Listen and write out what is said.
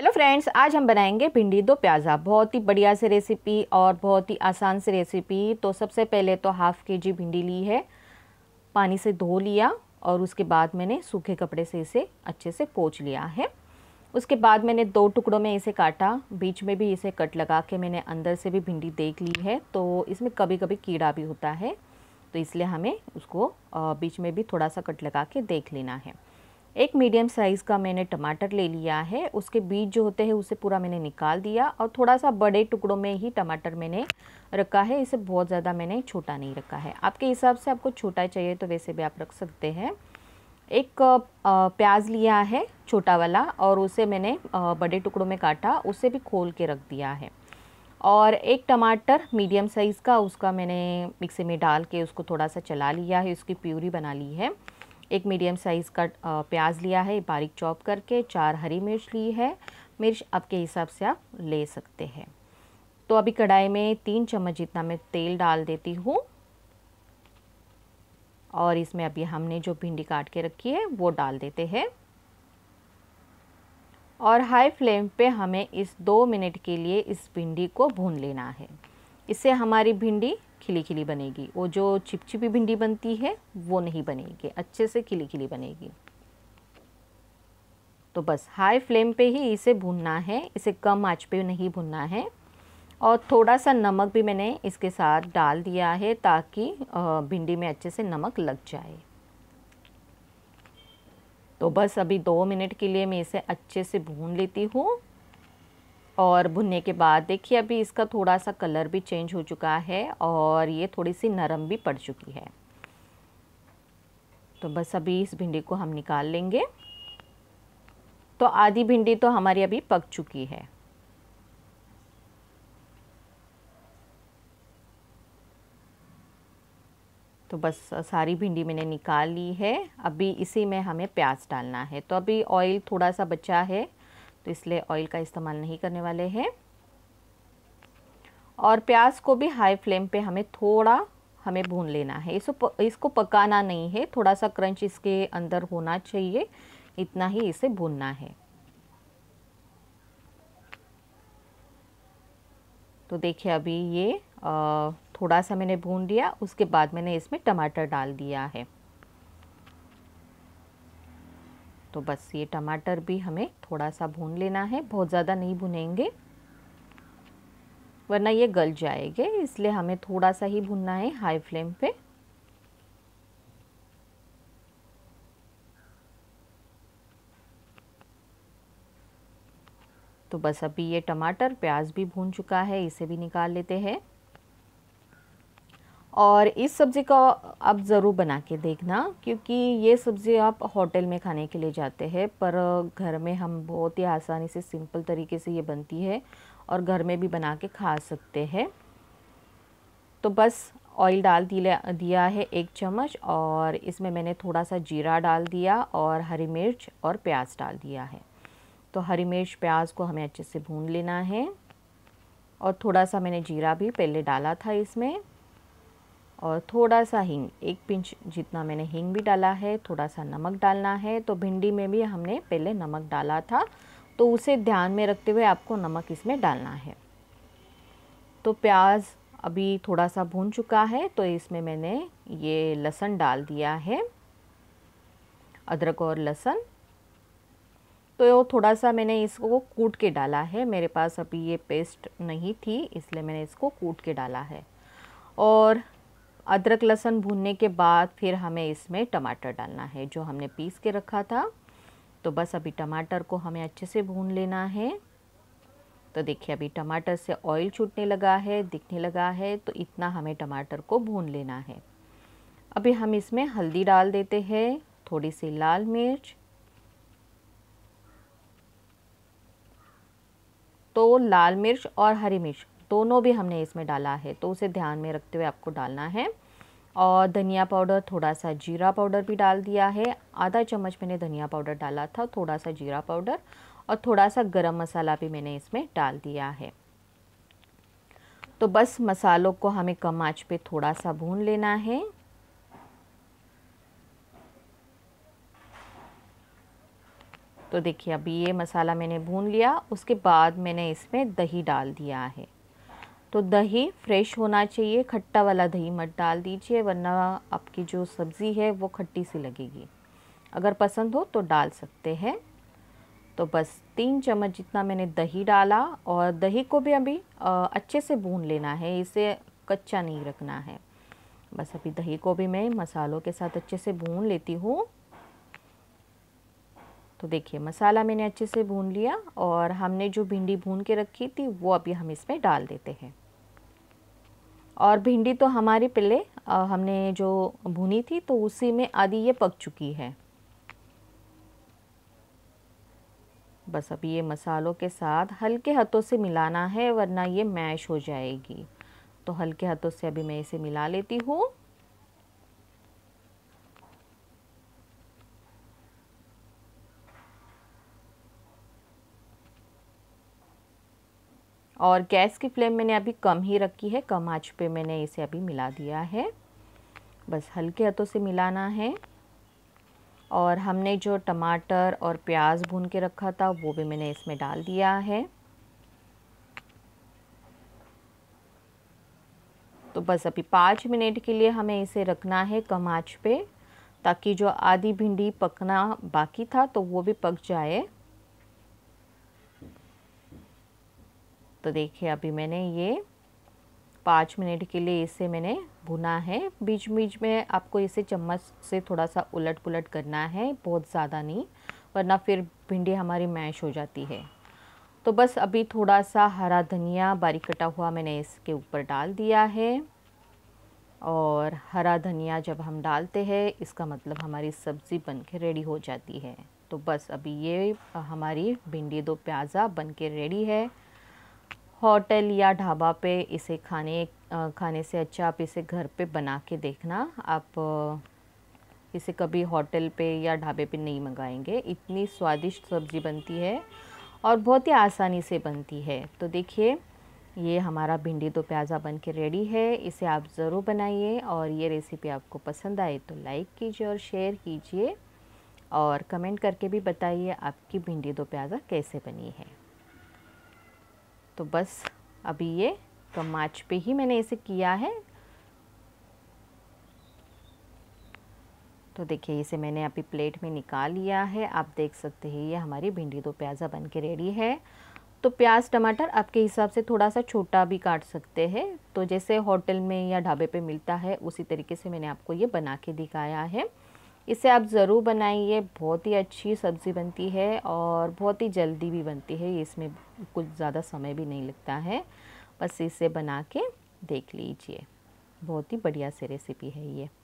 hello friends आज हम बनाएंगे भिंडी दो प्याज़ा बहुत ही बढ़िया से रेसिपी और बहुत ही आसान से रेसिपी तो सबसे पहले तो हाफ़ के जी भिंडी ली है पानी से धो लिया और उसके बाद मैंने सूखे कपड़े से इसे अच्छे से पोच लिया है उसके बाद मैंने दो टुकड़ों में इसे काटा बीच में भी इसे कट लगा के मैंने अंदर से भी भिंडी देख ली है तो इसमें कभी कभी कीड़ा भी होता है तो इसलिए हमें उसको बीच में भी थोड़ा सा कट लगा के देख लेना है एक मीडियम साइज़ का मैंने टमाटर ले लिया है उसके बीज जो होते हैं उसे पूरा मैंने निकाल दिया और थोड़ा सा बड़े टुकड़ों में ही टमाटर मैंने रखा है इसे बहुत ज़्यादा मैंने छोटा नहीं रखा है आपके हिसाब से आपको छोटा चाहिए तो वैसे भी आप रख सकते हैं एक प्याज लिया है छोटा वाला और उसे मैंने बड़े टुकड़ों में काटा उसे भी खोल के रख दिया है और एक टमाटर मीडियम साइज़ का उसका मैंने मिक्सी में डाल के उसको थोड़ा सा चला लिया है उसकी प्यूरी बना ली है एक मीडियम साइज़ का प्याज लिया है बारीक चॉप करके चार हरी मिर्च ली है मिर्च आपके हिसाब से आप ले सकते हैं तो अभी कढ़ाई में तीन चम्मच जितना मैं तेल डाल देती हूँ और इसमें अभी हमने जो भिंडी काट के रखी है वो डाल देते हैं और हाई फ्लेम पे हमें इस दो मिनट के लिए इस भिंडी को भून लेना है इससे हमारी भिंडी खिली खिली बनेगी वो जो चिपचिपी भिंडी बनती है वो नहीं बनेगी अच्छे से खिली खिली बनेगी तो बस हाई फ्लेम पे ही इसे भूनना है इसे कम आंच पे नहीं भूनना है और थोड़ा सा नमक भी मैंने इसके साथ डाल दिया है ताकि भिंडी में अच्छे से नमक लग जाए तो बस अभी दो मिनट के लिए मैं इसे अच्छे से भून लेती हूँ और भुनने के बाद देखिए अभी इसका थोड़ा सा कलर भी चेंज हो चुका है और ये थोड़ी सी नरम भी पड़ चुकी है तो बस अभी इस भिंडी को हम निकाल लेंगे तो आधी भिंडी तो हमारी अभी पक चुकी है तो बस सारी भिंडी मैंने निकाल ली है अभी इसी में हमें प्याज डालना है तो अभी ऑयल थोड़ा सा बचा है तो इसलिए ऑयल का इस्तेमाल नहीं करने वाले हैं और प्याज को भी हाई फ्लेम पे हमें थोड़ा हमें भून लेना है इसको इसको पकाना नहीं है थोड़ा सा क्रंच इसके अंदर होना चाहिए इतना ही इसे भूनना है तो देखिए अभी ये आ, थोड़ा सा मैंने भून दिया उसके बाद मैंने इसमें टमाटर डाल दिया है तो बस ये टमाटर भी हमें थोड़ा सा भून लेना है बहुत ज़्यादा नहीं भुनेंगे वरना ये गल जाएंगे इसलिए हमें थोड़ा सा ही भुनना है हाई फ्लेम पे तो बस अभी ये टमाटर प्याज भी भून चुका है इसे भी निकाल लेते हैं और इस सब्ज़ी का आप ज़रूर बना के देखना क्योंकि ये सब्ज़ी आप होटल में खाने के लिए जाते हैं पर घर में हम बहुत ही आसानी से सिंपल तरीके से ये बनती है और घर में भी बना के खा सकते हैं तो बस ऑयल डाल दिया है एक चम्मच और इसमें मैंने थोड़ा सा जीरा डाल दिया और हरी मिर्च और प्याज डाल दिया है तो हरी मिर्च प्याज को हमें अच्छे से भून लेना है और थोड़ा सा मैंने जीरा भी पहले डाला था इसमें और थोड़ा सा हींग एक पिंच जितना मैंने हींग भी डाला है थोड़ा सा नमक डालना है तो भिंडी में भी हमने पहले नमक डाला था तो उसे ध्यान में रखते हुए आपको नमक इसमें डालना है तो प्याज अभी थोड़ा सा भून चुका है तो इसमें मैंने ये लहसुन डाल दिया है अदरक और लहसुन तो थोड़ा सा मैंने इसको कूट के डाला है मेरे पास अभी ये पेस्ट नहीं थी इसलिए मैंने इसको कूट के डाला है और अदरक लहसुन भूनने के बाद फिर हमें इसमें टमाटर डालना है जो हमने पीस के रखा था तो बस अभी टमाटर को हमें अच्छे से भून लेना है तो देखिए अभी टमाटर से ऑयल छूटने लगा है दिखने लगा है तो इतना हमें टमाटर को भून लेना है अभी हम इसमें हल्दी डाल देते हैं थोड़ी सी लाल मिर्च तो लाल मिर्च और हरी मिर्च दोनों भी हमने इसमें डाला है तो उसे ध्यान में रखते हुए आपको डालना है और धनिया पाउडर थोड़ा सा जीरा पाउडर भी डाल दिया है आधा चम्मच मैंने धनिया पाउडर डाला था थोड़ा सा जीरा पाउडर और थोड़ा सा गरम मसाला भी मैंने इसमें डाल दिया है तो बस मसालों को हमें कम आँच पे थोड़ा सा भून लेना है तो देखिए अभी ये मसाला मैंने भून लिया उसके बाद मैंने इसमें दही डाल दिया है तो दही फ्रेश होना चाहिए खट्टा वाला दही मत डाल दीजिए वरना आपकी जो सब्ज़ी है वो खट्टी सी लगेगी अगर पसंद हो तो डाल सकते हैं तो बस तीन चम्मच जितना मैंने दही डाला और दही को भी अभी अच्छे से भून लेना है इसे कच्चा नहीं रखना है बस अभी दही को भी मैं मसालों के साथ अच्छे से भून लेती हूँ तो देखिए मसाला मैंने अच्छे से भून लिया और हमने जो भिंडी भून के रखी थी वो अभी हम इसमें डाल देते हैं और भिंडी तो हमारी पहले हमने जो भुनी थी तो उसी में आधी ये पक चुकी है बस अब ये मसालों के साथ हल्के हाथों से मिलाना है वरना ये मैश हो जाएगी तो हल्के हाथों से अभी मैं इसे मिला लेती हूँ और गैस की फ्लेम मैंने अभी कम ही रखी है कम आँच पे मैंने इसे अभी मिला दिया है बस हल्के हाथों से मिलाना है और हमने जो टमाटर और प्याज भून के रखा था वो भी मैंने इसमें डाल दिया है तो बस अभी पाँच मिनट के लिए हमें इसे रखना है कम आँच पे ताकि जो आधी भिंडी पकना बाकी था तो वो भी पक जाए तो देखिए अभी मैंने ये पाँच मिनट के लिए इसे मैंने भुना है बीच बीच में आपको इसे चम्मच से थोड़ा सा उलट पुलट करना है बहुत ज़्यादा नहीं वरना फिर भिंडी हमारी मैश हो जाती है तो बस अभी थोड़ा सा हरा धनिया बारीक कटा हुआ मैंने इसके ऊपर डाल दिया है और हरा धनिया जब हम डालते हैं इसका मतलब हमारी सब्ज़ी बन के रेडी हो जाती है तो बस अभी ये हमारी भिंडी दो प्याज़ा बन के रेडी है होटल या ढाबा पे इसे खाने खाने से अच्छा आप इसे घर पे बना के देखना आप इसे कभी होटल पे या ढाबे पे नहीं मंगाएंगे इतनी स्वादिष्ट सब्ज़ी बनती है और बहुत ही आसानी से बनती है तो देखिए ये हमारा भिंडी तो प्याज़ा बन के रेडी है इसे आप ज़रूर बनाइए और ये रेसिपी आपको पसंद आए तो लाइक कीजिए और शेयर कीजिए और कमेंट करके भी बताइए आपकी भिंडी दो प्याज़ा कैसे बनी है तो बस अभी ये कम आँच पे ही मैंने इसे किया है तो देखिए इसे मैंने अभी प्लेट में निकाल लिया है आप देख सकते हैं ये हमारी भिंडी दो तो प्याज़ा बन के रेडी है तो प्याज टमाटर आपके हिसाब से थोड़ा सा छोटा भी काट सकते हैं तो जैसे होटल में या ढाबे पे मिलता है उसी तरीके से मैंने आपको ये बना के दिखाया है इसे आप ज़रूर बनाइए बहुत ही अच्छी सब्ज़ी बनती है और बहुत ही जल्दी भी बनती है इसमें कुछ ज़्यादा समय भी नहीं लगता है बस इसे बना के देख लीजिए बहुत ही बढ़िया सी रेसिपी है ये